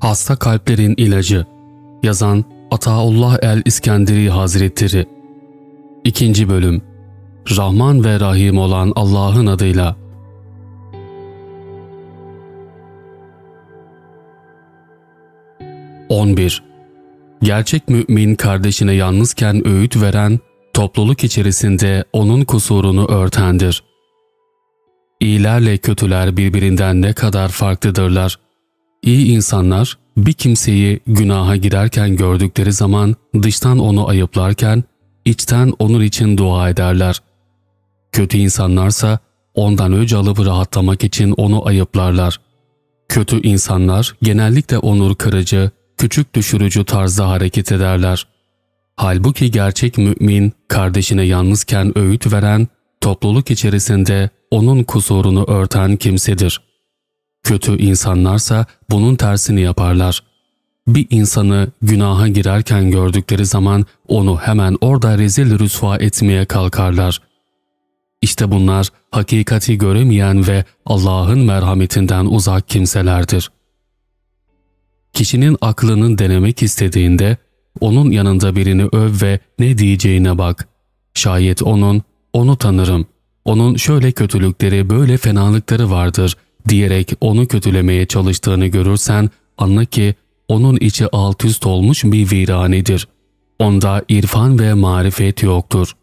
Hasta Kalplerin İlacı Yazan Ataullah el İskenderi Hazretleri 2. Bölüm Rahman ve Rahim olan Allah'ın adıyla On bir Gerçek mümin kardeşine yalnızken öğüt veren, topluluk içerisinde onun kusurunu örtendir. İyilerle kötüler birbirinden ne kadar farklıdırlar.'' İyi insanlar bir kimseyi günaha girerken gördükleri zaman dıştan onu ayıplarken içten onun için dua ederler. Kötü insanlarsa ondan öc alıp rahatlamak için onu ayıplarlar. Kötü insanlar genellikle onur kırıcı, küçük düşürücü tarzda hareket ederler. Halbuki gerçek mümin, kardeşine yalnızken öğüt veren, topluluk içerisinde onun kusurunu örten kimsedir.'' Kötü insanlarsa bunun tersini yaparlar. Bir insanı günaha girerken gördükleri zaman onu hemen orada rezil rüsva etmeye kalkarlar. İşte bunlar hakikati göremeyen ve Allah'ın merhametinden uzak kimselerdir. Kişinin aklının denemek istediğinde onun yanında birini öv ve ne diyeceğine bak. Şayet onun, onu tanırım. Onun şöyle kötülükleri, böyle fenalıkları vardır diyerek onu kötülemeye çalıştığını görürsen anla ki onun içi alt üst olmuş bir viranedir. Onda irfan ve marifet yoktur.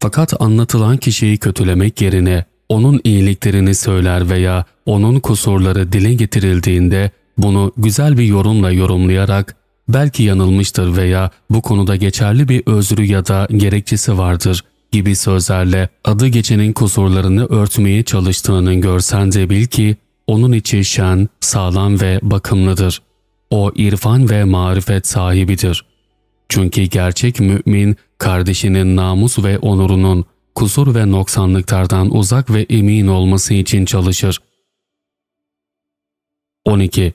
Fakat anlatılan kişiyi kötülemek yerine onun iyiliklerini söyler veya onun kusurları dile getirildiğinde bunu güzel bir yorumla yorumlayarak belki yanılmıştır veya bu konuda geçerli bir özrü ya da gerekçesi vardır gibi sözlerle adı geçenin kusurlarını örtmeye çalıştığının görsen de bil ki onun içi şen, sağlam ve bakımlıdır. O irfan ve marifet sahibidir. Çünkü gerçek mümin kardeşinin namus ve onurunun kusur ve noksanlıklardan uzak ve emin olması için çalışır. 12.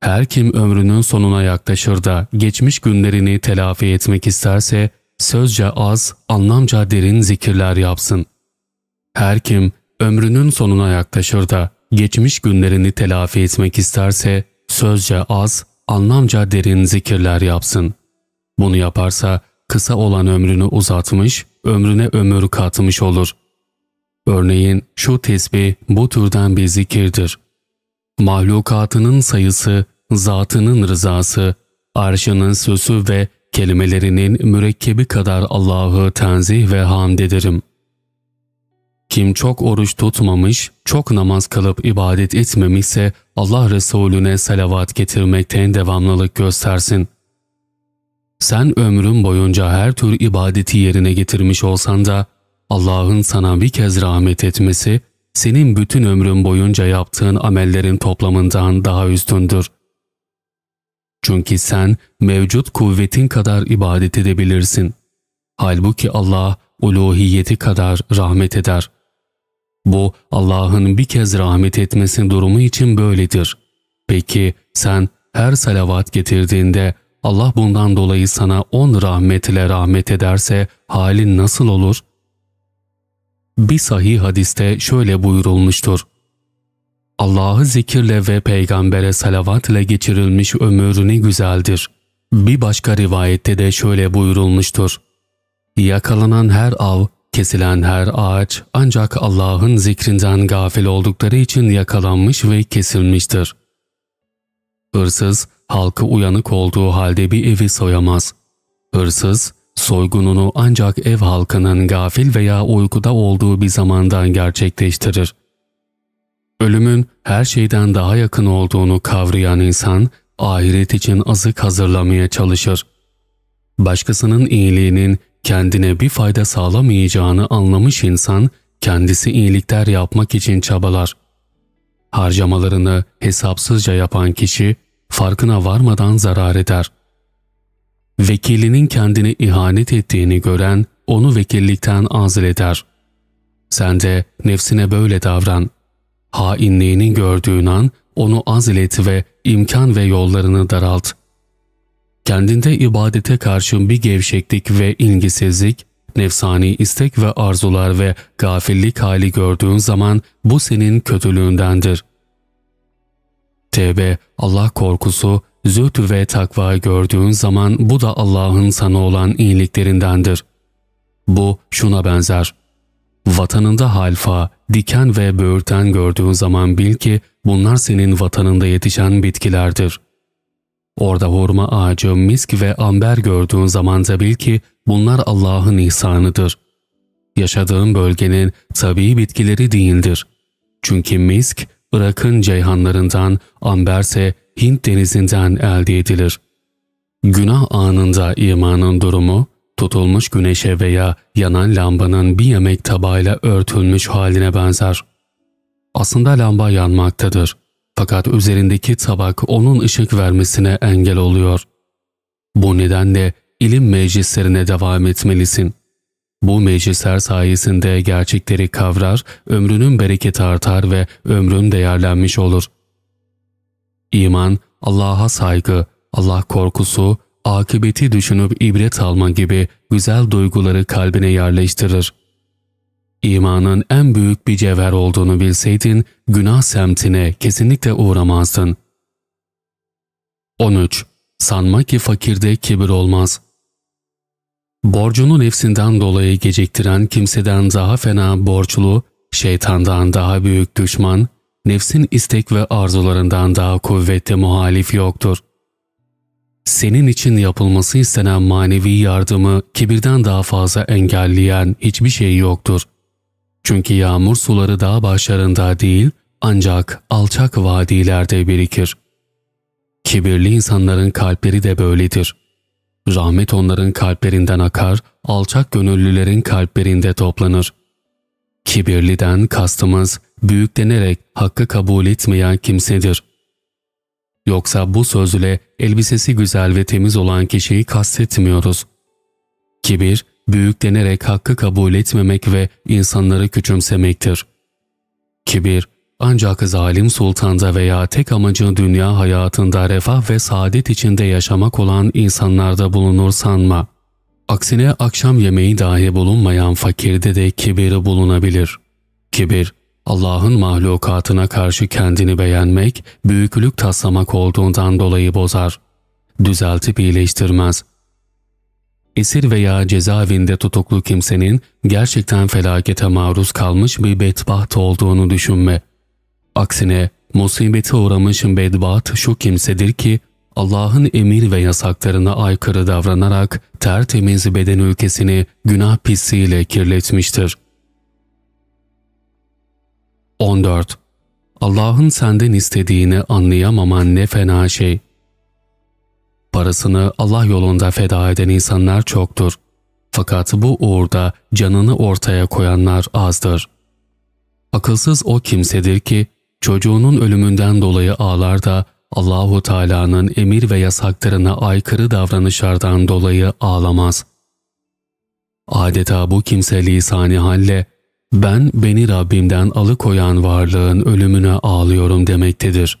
Her kim ömrünün sonuna yaklaşır da geçmiş günlerini telafi etmek isterse sözce az, anlamca derin zikirler yapsın. Her kim ömrünün sonuna yaklaşır da geçmiş günlerini telafi etmek isterse sözce az, anlamca derin zikirler yapsın. Bunu yaparsa kısa olan ömrünü uzatmış, ömrüne ömür katmış olur. Örneğin şu tesbih bu türden bir zikirdir. Mahlukatının sayısı, zatının rızası, arşının sözü ve Kelimelerinin mürekkebi kadar Allah'ı tenzih ve hamd ederim. Kim çok oruç tutmamış, çok namaz kılıp ibadet etmemişse Allah Resulüne salavat getirmekten devamlılık göstersin. Sen ömrün boyunca her tür ibadeti yerine getirmiş olsan da Allah'ın sana bir kez rahmet etmesi, senin bütün ömrün boyunca yaptığın amellerin toplamından daha üstündür. Çünkü sen mevcut kuvvetin kadar ibadet edebilirsin. Halbuki Allah uluhiyeti kadar rahmet eder. Bu Allah'ın bir kez rahmet etmesi durumu için böyledir. Peki sen her salavat getirdiğinde Allah bundan dolayı sana on rahmetle rahmet ederse halin nasıl olur? Bir sahih hadiste şöyle buyurulmuştur. Allah'ı zikirle ve peygambere salavat ile geçirilmiş ömür ne güzeldir. Bir başka rivayette de şöyle buyurulmuştur. Yakalanan her av, kesilen her ağaç ancak Allah'ın zikrinden gafil oldukları için yakalanmış ve kesilmiştir. Hırsız, halkı uyanık olduğu halde bir evi soyamaz. Hırsız, soygununu ancak ev halkının gafil veya uykuda olduğu bir zamandan gerçekleştirir. Ölümün her şeyden daha yakın olduğunu kavrayan insan, ahiret için azık hazırlamaya çalışır. Başkasının iyiliğinin kendine bir fayda sağlamayacağını anlamış insan, kendisi iyilikler yapmak için çabalar. Harcamalarını hesapsızca yapan kişi, farkına varmadan zarar eder. Vekilinin kendine ihanet ettiğini gören, onu vekillikten azil eder. Sen de nefsine böyle davran.'' Hainliğini gördüğün an onu azilet ve imkan ve yollarını daralt. Kendinde ibadete karşın bir gevşeklik ve ilgisizlik, nefsani istek ve arzular ve gafillik hali gördüğün zaman bu senin kötülüğündendir. Tevbe, Allah korkusu, züht ve takva gördüğün zaman bu da Allah'ın sana olan iyiliklerindendir. Bu şuna benzer. Vatanında halfa, diken ve böğürten gördüğün zaman bil ki bunlar senin vatanında yetişen bitkilerdir. Orada hurma ağacı, misk ve amber gördüğün zaman da bil ki bunlar Allah'ın ihsanıdır. Yaşadığın bölgenin tabii bitkileri değildir. Çünkü misk, Irak'ın ceyhanlarından, amberse Hint denizinden elde edilir. Günah anında imanın durumu, tutulmuş güneşe veya yanan lambanın bir yemek tabağıyla örtülmüş haline benzer. Aslında lamba yanmaktadır. Fakat üzerindeki tabak onun ışık vermesine engel oluyor. Bu nedenle ilim meclislerine devam etmelisin. Bu meclisler sayesinde gerçekleri kavrar, ömrünün bereketi artar ve ömrün değerlenmiş olur. İman, Allah'a saygı, Allah korkusu, akıbeti düşünüp ibret alma gibi güzel duyguları kalbine yerleştirir. İmanın en büyük bir cevher olduğunu bilseydin, günah semtine kesinlikle uğramazdın. 13. Sanma ki fakirde kibir olmaz. Borcunu nefsinden dolayı geciktiren kimseden daha fena borçlu, şeytandan daha büyük düşman, nefsin istek ve arzularından daha kuvvetli muhalif yoktur senin için yapılması istenen manevi yardımı kibirden daha fazla engelleyen hiçbir şey yoktur. Çünkü yağmur suları dağ başlarında değil, ancak alçak vadilerde birikir. Kibirli insanların kalpleri de böyledir. Rahmet onların kalplerinden akar, alçak gönüllülerin kalplerinde toplanır. Kibirliden kastımız büyüklenerek hakkı kabul etmeyen kimsedir. Yoksa bu sözle elbisesi güzel ve temiz olan kişiyi kastetmiyoruz. Kibir, büyük denerek hakkı kabul etmemek ve insanları küçümsemektir. Kibir, ancak zalim sultanda veya tek amacı dünya hayatında refah ve saadet içinde yaşamak olan insanlarda bulunur sanma. Aksine akşam yemeği dahi bulunmayan fakirde de kibiri bulunabilir. Kibir, Allah'ın mahlukatına karşı kendini beğenmek, büyüklük taslamak olduğundan dolayı bozar. Düzeltip iyileştirmez. Esir veya cezaevinde tutuklu kimsenin gerçekten felakete maruz kalmış bir bedbaht olduğunu düşünme. Aksine musibete uğramış bedbaht şu kimsedir ki Allah'ın emir ve yasaklarına aykırı davranarak tertemiz beden ülkesini günah pisliğiyle kirletmiştir.'' 14. Allah'ın senden istediğini anlayamaman ne fena şey. Parasını Allah yolunda feda eden insanlar çoktur. Fakat bu uğurda canını ortaya koyanlar azdır. Akılsız o kimsedir ki çocuğunun ölümünden dolayı ağlar da Allahu Teala'nın emir ve yasaklarına aykırı davranışlardan dolayı ağlamaz. Adeta bu kimse lisani halle ben beni Rabbimden alıkoyan varlığın ölümüne ağlıyorum demektedir.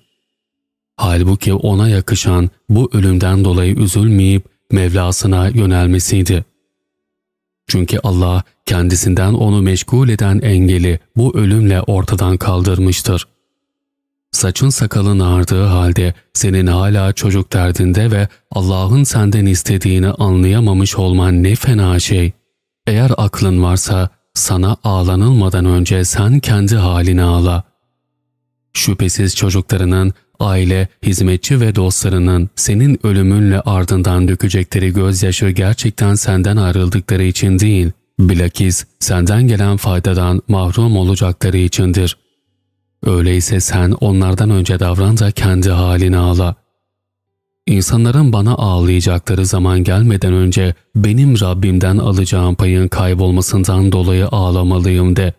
Halbuki ona yakışan bu ölümden dolayı üzülmeyip Mevlasına yönelmesiydi. Çünkü Allah kendisinden onu meşgul eden engeli bu ölümle ortadan kaldırmıştır. Saçın sakalın ardığı halde senin hala çocuk derdinde ve Allah'ın senden istediğini anlayamamış olman ne fena şey. Eğer aklın varsa sana ağlanılmadan önce sen kendi haline ağla. Şüphesiz çocuklarının, aile, hizmetçi ve dostlarının senin ölümünle ardından dökecekleri gözyaşı gerçekten senden ayrıldıkları için değil, bilakis senden gelen faydadan mahrum olacakları içindir. Öyleyse sen onlardan önce davran da kendi haline ağla.'' İnsanların bana ağlayacakları zaman gelmeden önce benim Rabbimden alacağım payın kaybolmasından dolayı ağlamalıyım de.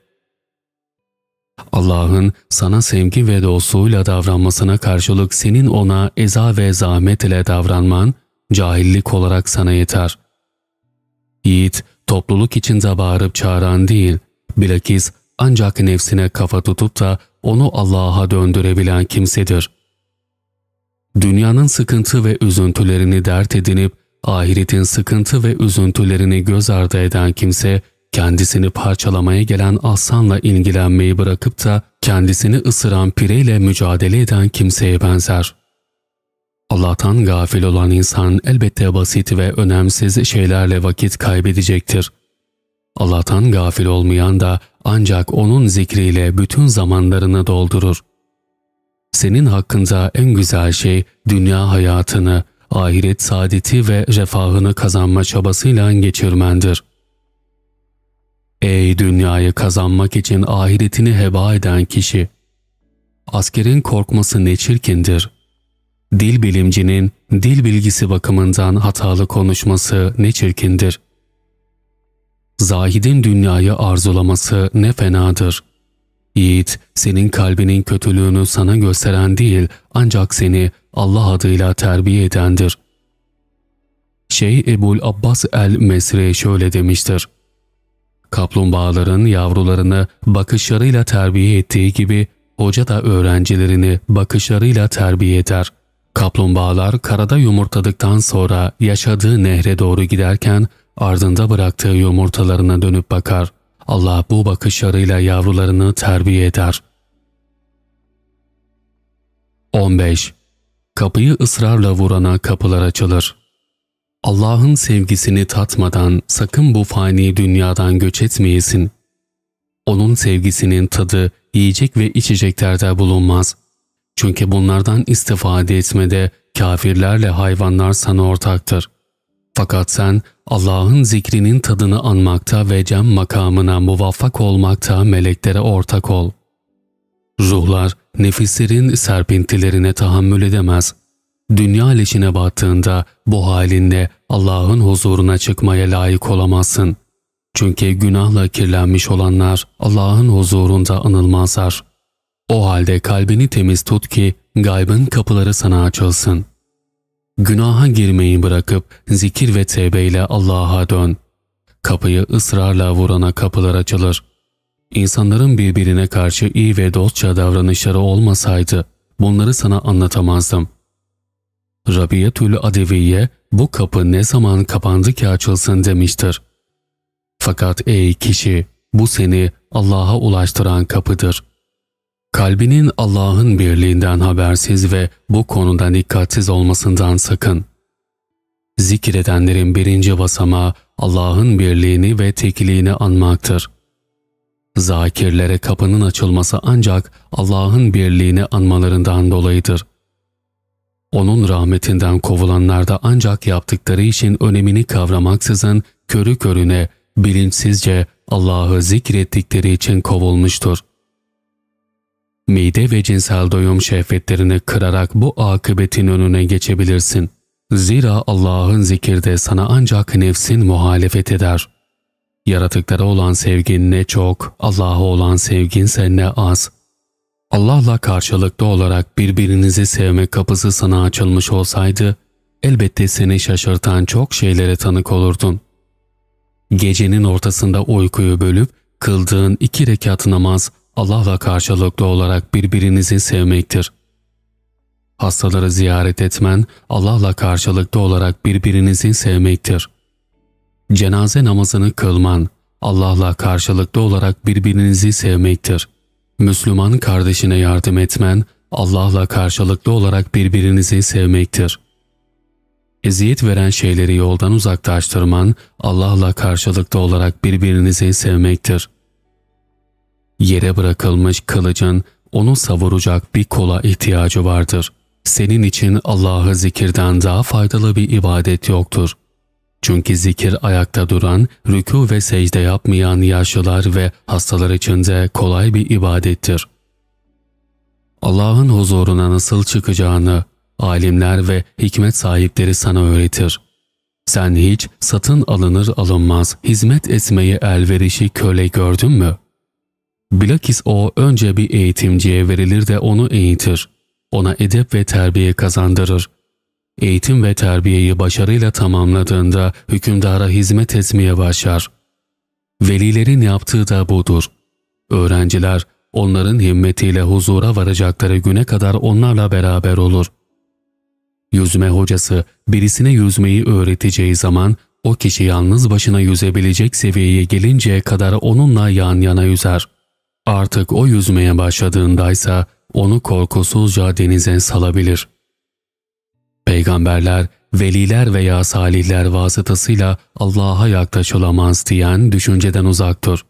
Allah'ın sana sevgi ve dostluğuyla davranmasına karşılık senin ona eza ve zahmet ile davranman, cahillik olarak sana yeter. Yiğit, topluluk içinde bağırıp çağıran değil, bilakis ancak nefsine kafa tutup da onu Allah'a döndürebilen kimsedir.'' dünyanın sıkıntı ve üzüntülerini dert edinip ahiretin sıkıntı ve üzüntülerini göz ardı eden kimse kendisini parçalamaya gelen aslanla ilgilenmeyi bırakıp da kendisini ısıran pireyle mücadele eden kimseye benzer. Allah'tan gafil olan insan elbette basit ve önemsiz şeylerle vakit kaybedecektir. Allah'tan gafil olmayan da ancak onun zikriyle bütün zamanlarını doldurur. Senin hakkında en güzel şey dünya hayatını, ahiret saadeti ve refahını kazanma çabasıyla geçirmendir. Ey dünyayı kazanmak için ahiretini heba eden kişi! Askerin korkması ne çirkindir. Dil bilimcinin dil bilgisi bakımından hatalı konuşması ne çirkindir. Zahidin dünyayı arzulaması ne fenadır. Yiğit, senin kalbinin kötülüğünü sana gösteren değil, ancak seni Allah adıyla terbiye edendir. Şey Ebul Abbas el-Mesri şöyle demiştir. Kaplumbağaların yavrularını bakışlarıyla terbiye ettiği gibi, hoca da öğrencilerini bakışlarıyla terbiye eder. Kaplumbağalar karada yumurtadıktan sonra yaşadığı nehre doğru giderken, ardında bıraktığı yumurtalarına dönüp bakar. Allah bu bakışlarıyla yavrularını terbiye eder. 15. Kapıyı ısrarla vurana kapılar açılır. Allah'ın sevgisini tatmadan sakın bu fani dünyadan göç etmeyesin. Onun sevgisinin tadı yiyecek ve içeceklerde bulunmaz. Çünkü bunlardan istifade etmede kafirlerle hayvanlar sana ortaktır.'' Fakat sen Allah'ın zikrinin tadını anmakta ve cem makamına muvaffak olmakta meleklere ortak ol. Ruhlar nefislerin serpintilerine tahammül edemez. Dünya leşine battığında bu halinde Allah'ın huzuruna çıkmaya layık olamazsın. Çünkü günahla kirlenmiş olanlar Allah'ın huzurunda anılmazlar. O halde kalbini temiz tut ki gaybın kapıları sana açılsın.'' Günaha girmeyi bırakıp zikir ve tevbeyle Allah'a dön. Kapıyı ısrarla vurana kapılar açılır. İnsanların birbirine karşı iyi ve dostça davranışları olmasaydı bunları sana anlatamazdım. Rabiyetül Adeviye bu kapı ne zaman kapandı ki açılsın demiştir. Fakat ey kişi bu seni Allah'a ulaştıran kapıdır. Kalbinin Allah'ın birliğinden habersiz ve bu konuda dikkatsiz olmasından sakın. Zikredenlerin birinci basamağı Allah'ın birliğini ve tekliğini anmaktır. Zakirlere kapının açılması ancak Allah'ın birliğini anmalarından dolayıdır. Onun rahmetinden kovulanlar da ancak yaptıkları işin önemini kavramaksızın körü körüne, bilinçsizce Allah'ı zikrettikleri için kovulmuştur mide ve cinsel doyum şehvetlerini kırarak bu akıbetin önüne geçebilirsin. Zira Allah'ın zikirde sana ancak nefsin muhalefet eder. Yaratıklara olan sevgin ne çok, Allah'a olan sevginse ne az. Allah'la karşılıklı olarak birbirinizi sevme kapısı sana açılmış olsaydı, elbette seni şaşırtan çok şeylere tanık olurdun. Gecenin ortasında uykuyu bölüp, kıldığın iki rekat namaz, Allah'la karşılıklı olarak birbirinizi sevmektir. Hastaları ziyaret etmen, Allah'la karşılıklı olarak birbirinizi sevmektir. Cenaze namazını kılman, Allah'la karşılıklı olarak birbirinizi sevmektir. Müslüman kardeşine yardım etmen, Allah'la karşılıklı olarak birbirinizi sevmektir. Eziyet veren şeyleri yoldan uzaklaştırman, Allah'la karşılıklı olarak birbirinizi sevmektir. Yere bırakılmış kılıcın onu savuracak bir kola ihtiyacı vardır. Senin için Allah'ı zikirden daha faydalı bir ibadet yoktur. Çünkü zikir ayakta duran, rükû ve secde yapmayan yaşlılar ve hastalar için de kolay bir ibadettir. Allah'ın huzuruna nasıl çıkacağını alimler ve hikmet sahipleri sana öğretir. Sen hiç satın alınır alınmaz hizmet etmeyi elverişi köle gördün mü?'' Bilakis o önce bir eğitimciye verilir de onu eğitir. Ona edep ve terbiye kazandırır. Eğitim ve terbiyeyi başarıyla tamamladığında hükümdara hizmet etmeye başlar. Velilerin yaptığı da budur. Öğrenciler onların himmetiyle huzura varacakları güne kadar onlarla beraber olur. Yüzme hocası birisine yüzmeyi öğreteceği zaman o kişi yalnız başına yüzebilecek seviyeye gelinceye kadar onunla yan yana yüzer.'' Artık o yüzmeye başladığındaysa onu korkusuzca denize salabilir. Peygamberler, veliler veya salihler vasıtasıyla Allah'a yaklaşılamaz diyen düşünceden uzaktır. dur.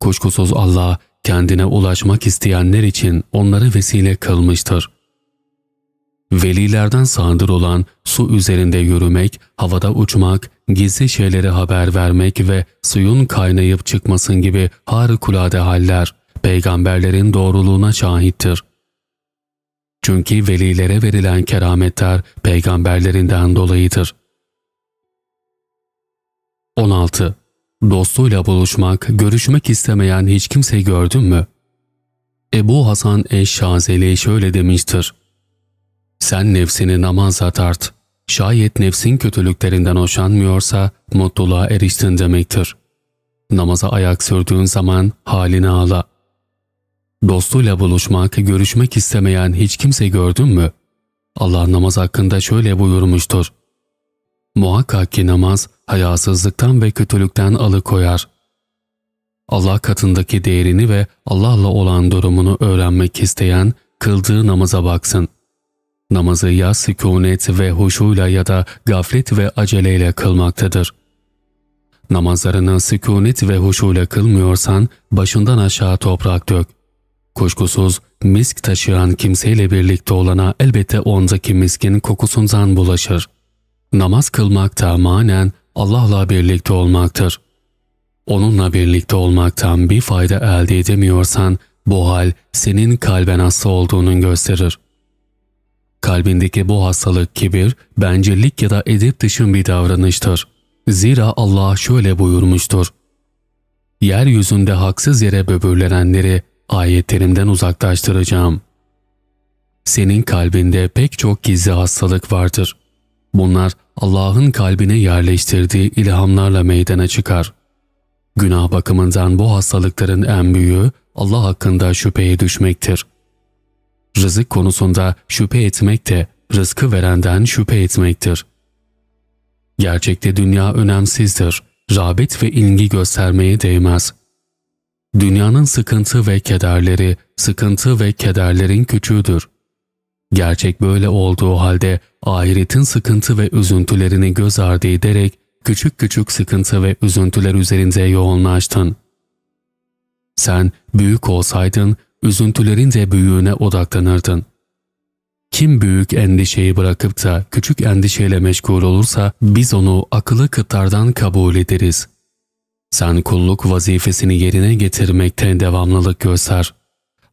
Kuşkusuz Allah kendine ulaşmak isteyenler için onları vesile kılmıştır. Velilerden sandır olan su üzerinde yürümek, havada uçmak, gizli şeylere haber vermek ve suyun kaynayıp çıkmasın gibi harikulade haller peygamberlerin doğruluğuna şahittir. Çünkü velilere verilen kerametler peygamberlerinden dolayıdır. 16. Dostuyla buluşmak, görüşmek istemeyen hiç kimse gördün mü? Ebu Hasan Eşşazeli şöyle demiştir. Sen nefsini namaza tart. Şayet nefsin kötülüklerinden hoşlanmıyorsa mutluluğa eriştin demektir. Namaza ayak sürdüğün zaman halini ağla. Dostuyla buluşmak, görüşmek istemeyen hiç kimse gördün mü? Allah namaz hakkında şöyle buyurmuştur. Muhakkak ki namaz hayasızlıktan ve kötülükten alıkoyar. Allah katındaki değerini ve Allah'la olan durumunu öğrenmek isteyen kıldığı namaza baksın namazı ya sükunet ve huşuyla ya da gaflet ve aceleyle kılmaktadır. Namazlarını sükunet ve huşuyla kılmıyorsan başından aşağı toprak dök. Kuşkusuz misk taşıyan kimseyle birlikte olana elbette ondaki miskin kokusundan bulaşır. Namaz kılmak da manen Allah'la birlikte olmaktır. Onunla birlikte olmaktan bir fayda elde edemiyorsan bu hal senin kalben hasta olduğunun gösterir. Kalbindeki bu hastalık kibir, bencillik ya da edip dışın bir davranıştır. Zira Allah şöyle buyurmuştur. Yeryüzünde haksız yere böbürlenenleri ayetlerimden uzaklaştıracağım. Senin kalbinde pek çok gizli hastalık vardır. Bunlar Allah'ın kalbine yerleştirdiği ilhamlarla meydana çıkar. Günah bakımından bu hastalıkların en büyüğü Allah hakkında şüpheye düşmektir. Rızık konusunda şüphe etmek de rızkı verenden şüphe etmektir. Gerçekte dünya önemsizdir. rağbet ve ilgi göstermeye değmez. Dünyanın sıkıntı ve kederleri, sıkıntı ve kederlerin küçüğüdür. Gerçek böyle olduğu halde ahiretin sıkıntı ve üzüntülerini göz ardı ederek küçük küçük sıkıntı ve üzüntüler üzerinde yoğunlaştın. Sen büyük olsaydın üzüntülerin de büyüğüne odaklanırdın. Kim büyük endişeyi bırakıp da küçük endişeyle meşgul olursa biz onu akıllı kıtlardan kabul ederiz. Sen kulluk vazifesini yerine getirmekten devamlılık göster.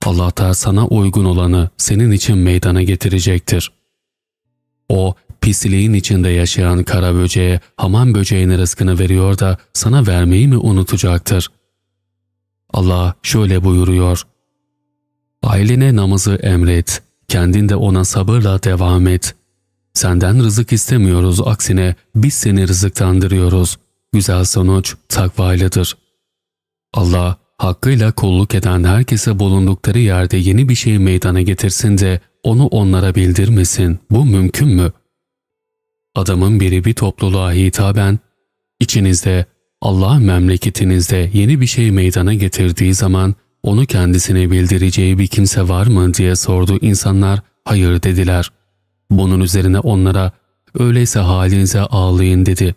Allah da sana uygun olanı senin için meydana getirecektir. O, pisliğin içinde yaşayan kara böceğe, hamam böceğine rızkını veriyor da sana vermeyi mi unutacaktır? Allah şöyle buyuruyor. Ailene namazı emret, kendin de ona sabırla devam et. Senden rızık istemiyoruz aksine biz seni rızıklandırıyoruz. Güzel sonuç takvayladır. Allah hakkıyla kolluk eden herkese bulundukları yerde yeni bir şey meydana getirsin de onu onlara bildirmesin. Bu mümkün mü? Adamın biri bir topluluğa hitaben, içinizde Allah memleketinizde yeni bir şey meydana getirdiği zaman onu kendisine bildireceği bir kimse var mı diye sordu insanlar hayır dediler. Bunun üzerine onlara öyleyse halinize ağlayın dedi.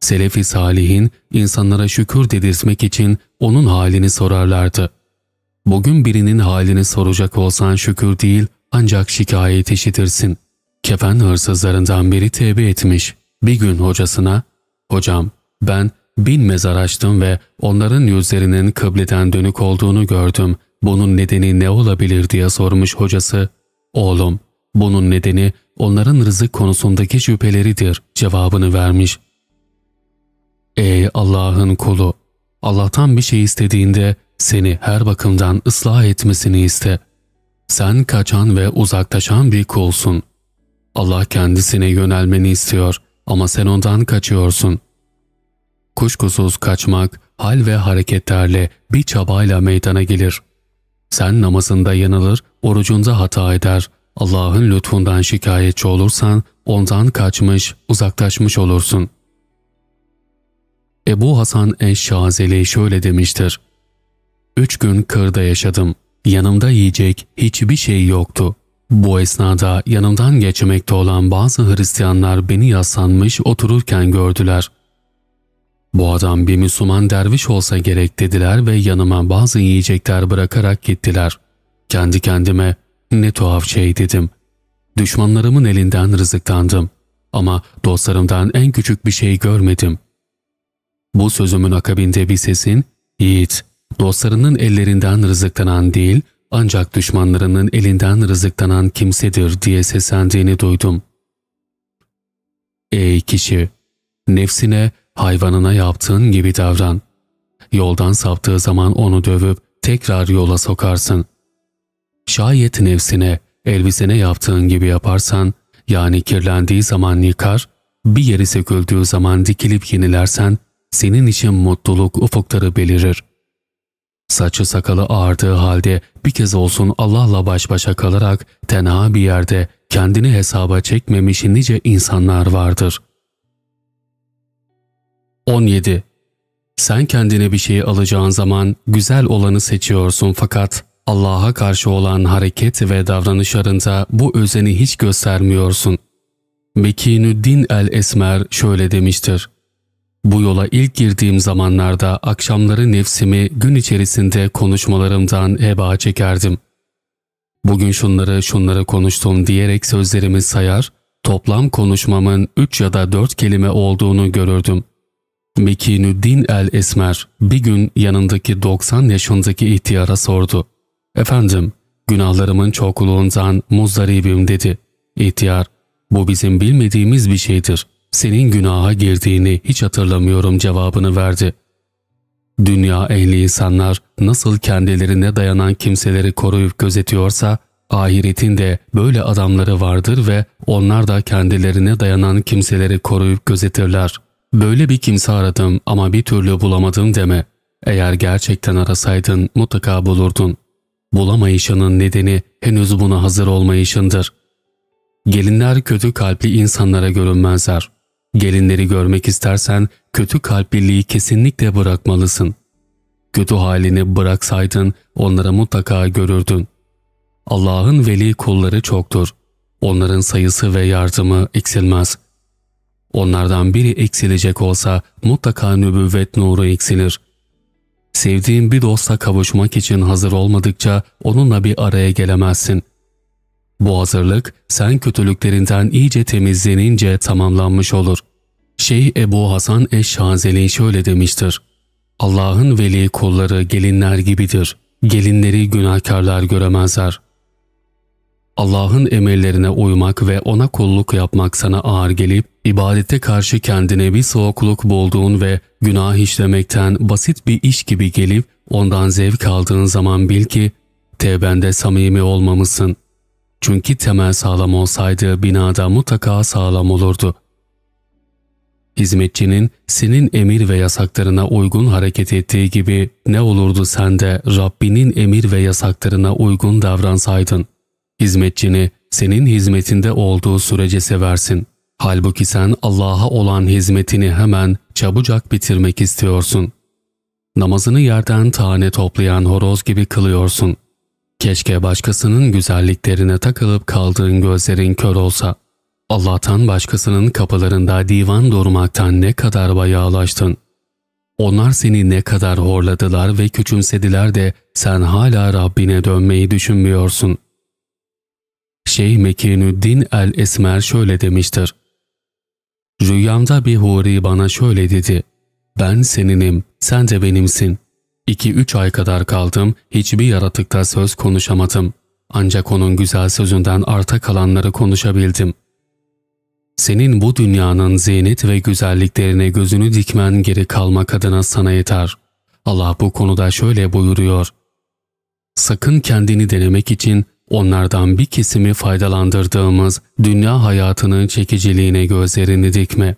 Selefi Salih'in insanlara şükür dedirtmek için onun halini sorarlardı. Bugün birinin halini soracak olsan şükür değil ancak şikayet işitirsin. Kefen hırsızlarından biri tevbe etmiş. Bir gün hocasına, ''Hocam ben bin mezar açtım ve onların yüzlerinin kıbleden dönük olduğunu gördüm. Bunun nedeni ne olabilir diye sormuş hocası. Oğlum, bunun nedeni onların rızık konusundaki şüpheleridir cevabını vermiş. Ey Allah'ın kulu! Allah'tan bir şey istediğinde seni her bakımdan ıslah etmesini iste. Sen kaçan ve uzaklaşan bir kulsun. Allah kendisine yönelmeni istiyor ama sen ondan kaçıyorsun.'' Kuşkusuz kaçmak, hal ve hareketlerle bir çabayla meydana gelir. Sen namazında yanılır, orucunda hata eder. Allah'ın lütfundan şikayetçi olursan ondan kaçmış, uzaklaşmış olursun. Ebu Hasan Eşşazeli şöyle demiştir. Üç gün kırda yaşadım. Yanımda yiyecek hiçbir şey yoktu. Bu esnada yanımdan geçmekte olan bazı Hristiyanlar beni yaslanmış otururken gördüler.'' Bu adam bir Müslüman derviş olsa gerek dediler ve yanıma bazı yiyecekler bırakarak gittiler. Kendi kendime ne tuhaf şey dedim. Düşmanlarımın elinden rızıklandım ama dostlarımdan en küçük bir şey görmedim. Bu sözümün akabinde bir sesin, Yiğit, dostlarının ellerinden rızıklanan değil, ancak düşmanlarının elinden rızıklanan kimsedir diye seslendiğini duydum. Ey kişi! Nefsine hayvanına yaptığın gibi davran. Yoldan saptığı zaman onu dövüp tekrar yola sokarsın. Şayet nefsine, elbisene yaptığın gibi yaparsan, yani kirlendiği zaman yıkar, bir yeri söküldüğü zaman dikilip yenilersen, senin için mutluluk ufukları belirir. Saçı sakalı ağardığı halde bir kez olsun Allah'la baş başa kalarak tenha bir yerde kendini hesaba çekmemiş nice insanlar vardır.'' 17. Sen kendine bir şey alacağın zaman güzel olanı seçiyorsun fakat Allah'a karşı olan hareket ve davranışlarında bu özeni hiç göstermiyorsun. Mekinüddin el-Esmer şöyle demiştir. Bu yola ilk girdiğim zamanlarda akşamları nefsimi gün içerisinde konuşmalarımdan heba çekerdim. Bugün şunları şunları konuştum diyerek sözlerimi sayar, toplam konuşmamın üç ya da dört kelime olduğunu görürdüm. Mekinüddin el-Esmer bir gün yanındaki 90 yaşındaki ihtiyara sordu. ''Efendim, günahlarımın çokluğundan muzdaribim.'' dedi. İhtiyar, ''Bu bizim bilmediğimiz bir şeydir. Senin günaha girdiğini hiç hatırlamıyorum.'' cevabını verdi. Dünya ehli insanlar nasıl kendilerine dayanan kimseleri koruyup gözetiyorsa, ahiretin de böyle adamları vardır ve onlar da kendilerine dayanan kimseleri koruyup gözetirler.'' Böyle bir kimse aradım ama bir türlü bulamadım deme. Eğer gerçekten arasaydın mutlaka bulurdun. Bulamayışının nedeni henüz buna hazır olmayışındır. Gelinler kötü kalpli insanlara görünmezler. Gelinleri görmek istersen kötü kalpliliği kesinlikle bırakmalısın. Kötü halini bıraksaydın onlara mutlaka görürdün. Allah'ın veli kulları çoktur. Onların sayısı ve yardımı eksilmez.'' Onlardan biri eksilecek olsa mutlaka nübüvvet nuru eksilir. Sevdiğin bir dosta kavuşmak için hazır olmadıkça onunla bir araya gelemezsin. Bu hazırlık sen kötülüklerinden iyice temizlenince tamamlanmış olur. Şeyh Ebu Hasan Eşşazeli şöyle demiştir. Allah'ın veli kulları gelinler gibidir. Gelinleri günahkarlar göremezler. Allah'ın emirlerine uymak ve ona kulluk yapmak sana ağır gelip, ibadete karşı kendine bir soğukluk bulduğun ve günah işlemekten basit bir iş gibi gelip ondan zevk aldığın zaman bil ki, tevbende samimi olmamışsın. Çünkü temel sağlam olsaydı binada mutlaka sağlam olurdu. Hizmetçinin senin emir ve yasaklarına uygun hareket ettiği gibi ne olurdu sen de Rabbinin emir ve yasaklarına uygun davransaydın? hizmetçini senin hizmetinde olduğu sürece seversin. Halbuki sen Allah'a olan hizmetini hemen çabucak bitirmek istiyorsun. Namazını yerden tane toplayan horoz gibi kılıyorsun. Keşke başkasının güzelliklerine takılıp kaldığın gözlerin kör olsa. Allah'tan başkasının kapılarında divan durmaktan ne kadar bayağılaştın. Onlar seni ne kadar horladılar ve küçümsediler de sen hala Rabbine dönmeyi düşünmüyorsun. Şeyh Mekinüddin el-Esmer şöyle demiştir. Rüyamda bir huri bana şöyle dedi. Ben seninim, sen de benimsin. İki üç ay kadar kaldım, hiçbir yaratıkta söz konuşamadım. Ancak onun güzel sözünden arta kalanları konuşabildim. Senin bu dünyanın zeynet ve güzelliklerine gözünü dikmen geri kalmak adına sana yeter. Allah bu konuda şöyle buyuruyor. Sakın kendini denemek için onlardan bir kesimi faydalandırdığımız dünya hayatının çekiciliğine gözlerini dikme.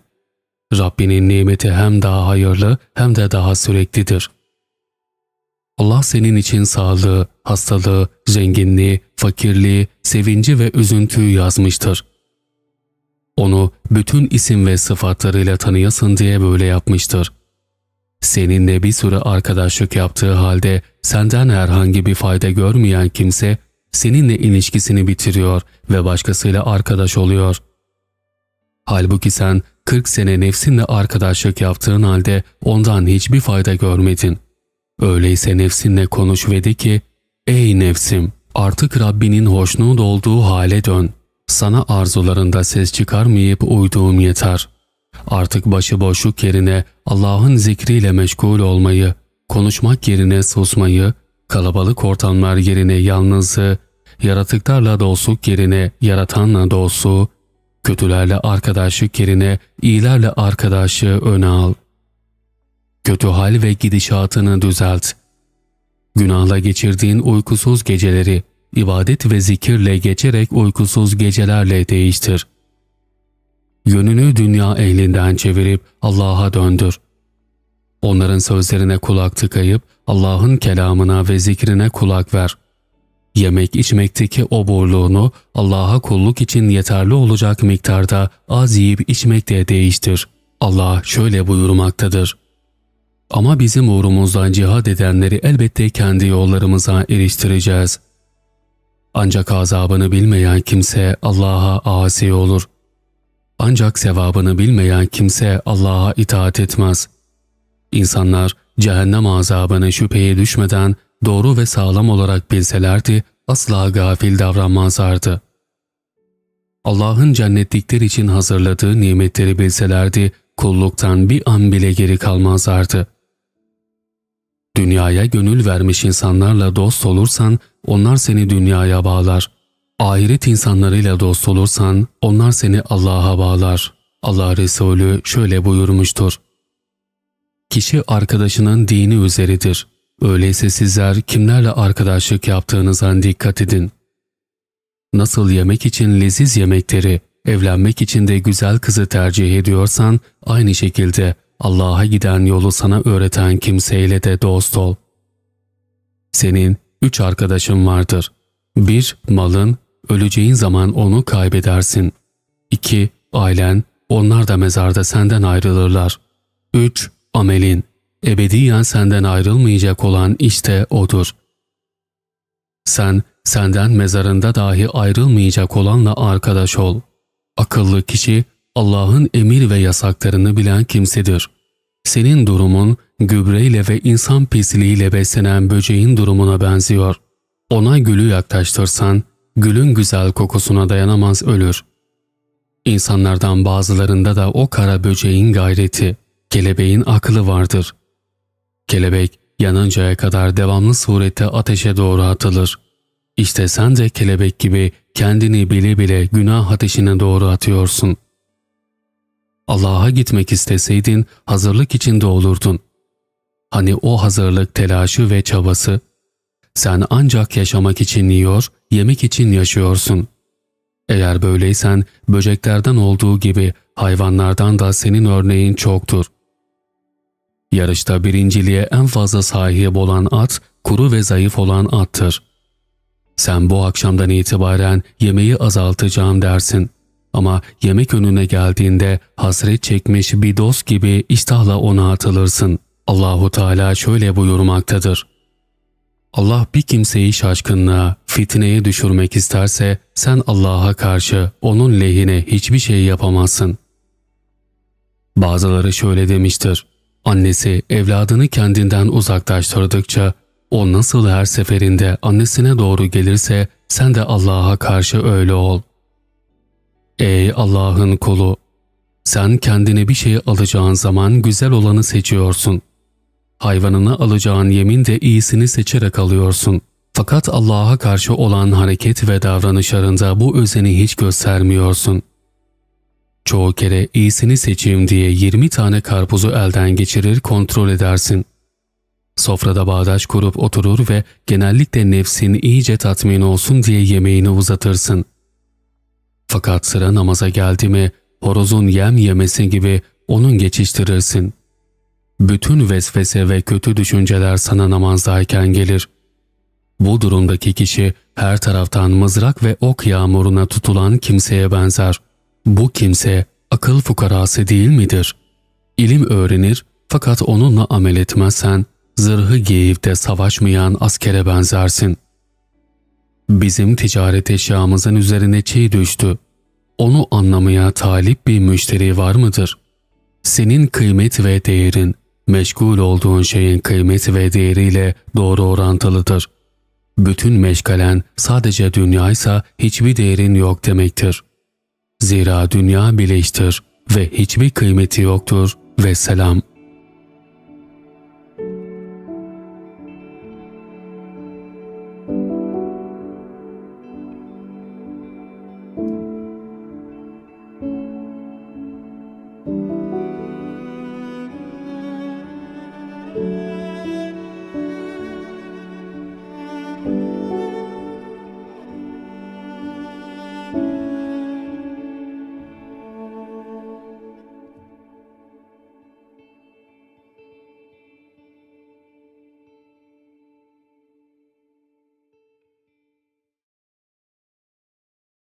Rabbinin nimeti hem daha hayırlı hem de daha süreklidir. Allah senin için sağlığı, hastalığı, zenginliği, fakirliği, sevinci ve üzüntüyü yazmıştır. Onu bütün isim ve sıfatlarıyla tanıyasın diye böyle yapmıştır. Seninle bir sürü arkadaşlık yaptığı halde senden herhangi bir fayda görmeyen kimse seninle ilişkisini bitiriyor ve başkasıyla arkadaş oluyor. Halbuki sen 40 sene nefsinle arkadaşlık yaptığın halde ondan hiçbir fayda görmedin. Öyleyse nefsinle konuş ve de ki, Ey nefsim! Artık Rabbinin hoşnut olduğu hale dön. Sana arzularında ses çıkarmayıp uyduğum yeter. Artık başıboşluk yerine Allah'ın zikriyle meşgul olmayı, konuşmak yerine susmayı, kalabalık ortamlar yerine yalnızlığı yaratıklarla dostluk yerine yaratanla dostluğu, kötülerle arkadaşlık yerine iyilerle arkadaşlığı öne al. Kötü hal ve gidişatını düzelt. Günahla geçirdiğin uykusuz geceleri ibadet ve zikirle geçerek uykusuz gecelerle değiştir. Yönünü dünya ehlinden çevirip Allah'a döndür. Onların sözlerine kulak tıkayıp Allah'ın kelamına ve zikrine kulak ver yemek içmekteki oburluğunu Allah'a kulluk için yeterli olacak miktarda az yiyip içmekle değiştir. Allah şöyle buyurmaktadır. Ama bizim uğrumuzdan cihad edenleri elbette kendi yollarımıza eriştireceğiz. Ancak azabını bilmeyen kimse Allah'a asi olur. Ancak sevabını bilmeyen kimse Allah'a itaat etmez. İnsanlar cehennem azabını şüpheye düşmeden doğru ve sağlam olarak bilselerdi asla gafil davranmazlardı. Allah'ın cennetlikler için hazırladığı nimetleri bilselerdi kulluktan bir an bile geri kalmazlardı. Dünyaya gönül vermiş insanlarla dost olursan onlar seni dünyaya bağlar. Ahiret insanlarıyla dost olursan onlar seni Allah'a bağlar. Allah Resulü şöyle buyurmuştur. Kişi arkadaşının dini üzeridir. Öyleyse sizler kimlerle arkadaşlık yaptığınıza dikkat edin. Nasıl yemek için leziz yemekleri, evlenmek için de güzel kızı tercih ediyorsan, aynı şekilde Allah'a giden yolu sana öğreten kimseyle de dost ol. Senin üç arkadaşın vardır. 1- Malın, öleceğin zaman onu kaybedersin. 2- Ailen, onlar da mezarda senden ayrılırlar. 3- Amelin, ebediyen senden ayrılmayacak olan işte O'dur. Sen, senden mezarında dahi ayrılmayacak olanla arkadaş ol. Akıllı kişi, Allah'ın emir ve yasaklarını bilen kimsedir. Senin durumun, gübreyle ve insan pisliğiyle beslenen böceğin durumuna benziyor. Ona gülü yaklaştırsan, gülün güzel kokusuna dayanamaz ölür. İnsanlardan bazılarında da o kara böceğin gayreti, kelebeğin aklı vardır. Kelebek yanıncaya kadar devamlı surette ateşe doğru atılır. İşte sen de kelebek gibi kendini bile bile günah ateşine doğru atıyorsun. Allah'a gitmek isteseydin hazırlık içinde olurdun. Hani o hazırlık telaşı ve çabası? Sen ancak yaşamak için yiyor, yemek için yaşıyorsun. Eğer böyleysen böceklerden olduğu gibi hayvanlardan da senin örneğin çoktur. Yarışta birinciliğe en fazla sahip olan at, kuru ve zayıf olan attır. Sen bu akşamdan itibaren yemeği azaltacağım dersin. Ama yemek önüne geldiğinde hasret çekmiş bir dost gibi iştahla ona atılırsın. Allahu Teala şöyle buyurmaktadır. Allah bir kimseyi şaşkınlığa, fitneye düşürmek isterse sen Allah'a karşı onun lehine hiçbir şey yapamazsın. Bazıları şöyle demiştir. Annesi evladını kendinden uzaklaştırdıkça o nasıl her seferinde annesine doğru gelirse sen de Allah'a karşı öyle ol. Ey Allah'ın kulu! Sen kendine bir şey alacağın zaman güzel olanı seçiyorsun. Hayvanına alacağın yemin de iyisini seçerek alıyorsun. Fakat Allah'a karşı olan hareket ve davranışlarında bu özeni hiç göstermiyorsun.'' Çoğu kere iyisini seçeyim diye 20 tane karpuzu elden geçirir kontrol edersin. Sofrada bağdaş kurup oturur ve genellikle nefsin iyice tatmin olsun diye yemeğini uzatırsın. Fakat sıra namaza geldi mi horozun yem yemesi gibi onun geçiştirirsin. Bütün vesvese ve kötü düşünceler sana namazdayken gelir. Bu durumdaki kişi her taraftan mızrak ve ok yağmuruna tutulan kimseye benzer. Bu kimse akıl fukarası değil midir? İlim öğrenir fakat onunla amel etmezsen zırhı giyip de savaşmayan askere benzersin. Bizim ticaret eşyamızın üzerine çiğ düştü. Onu anlamaya talip bir müşteri var mıdır? Senin kıymet ve değerin, meşgul olduğun şeyin kıymet ve değeriyle doğru orantılıdır. Bütün meşgalen sadece dünyaysa hiçbir değerin yok demektir.'' Zira dünya bileştir ve hiçbir kıymeti yoktur. ve selam.